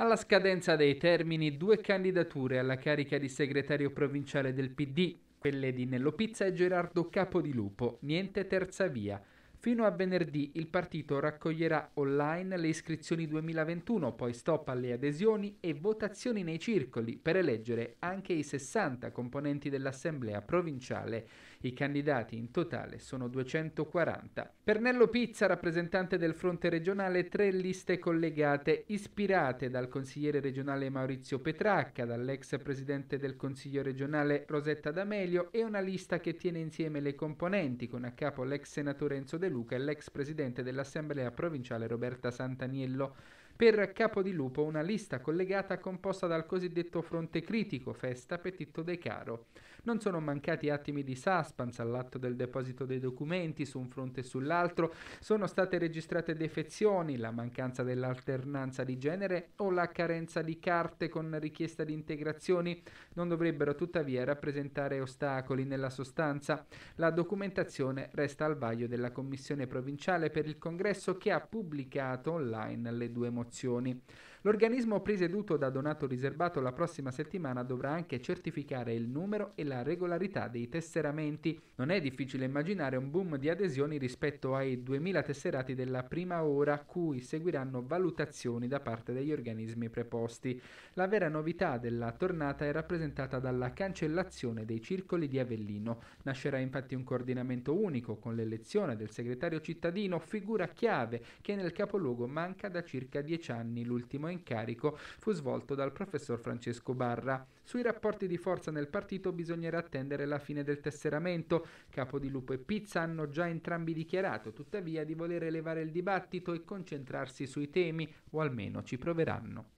Alla scadenza dei termini, due candidature alla carica di segretario provinciale del PD, quelle di Nello Pizza e Gerardo Capodilupo, niente terza via. Fino a venerdì il partito raccoglierà online le iscrizioni 2021, poi stop alle adesioni e votazioni nei circoli per eleggere anche i 60 componenti dell'assemblea provinciale. I candidati in totale sono 240. Pernello Pizza, rappresentante del fronte regionale, tre liste collegate ispirate dal consigliere regionale Maurizio Petracca, dall'ex presidente del consiglio regionale Rosetta D'Amelio e una lista che tiene insieme le componenti con a capo l'ex senatore Enzo De De Luca e l'ex presidente dell'Assemblea provinciale Roberta Santaniello. Per Capo di Lupo una lista collegata composta dal cosiddetto fronte critico, Festa, Petitto De Caro. Non sono mancati attimi di suspense all'atto del deposito dei documenti su un fronte e sull'altro, sono state registrate defezioni, la mancanza dell'alternanza di genere o la carenza di carte con richiesta di integrazioni non dovrebbero tuttavia rappresentare ostacoli nella sostanza. La documentazione resta al vaglio della Commissione provinciale per il congresso che ha pubblicato online le due mozioni mozioni. L'organismo presieduto da Donato Riservato la prossima settimana dovrà anche certificare il numero e la regolarità dei tesseramenti. Non è difficile immaginare un boom di adesioni rispetto ai 2000 tesserati della prima ora, cui seguiranno valutazioni da parte degli organismi preposti. La vera novità della tornata è rappresentata dalla cancellazione dei circoli di Avellino. Nascerà infatti un coordinamento unico con l'elezione del segretario cittadino, figura chiave che nel capoluogo manca da circa 10 dieci anni l'ultimo incarico fu svolto dal professor Francesco Barra. Sui rapporti di forza nel partito bisognerà attendere la fine del tesseramento. Capo di Lupo e Pizza hanno già entrambi dichiarato, tuttavia, di voler elevare il dibattito e concentrarsi sui temi, o almeno ci proveranno.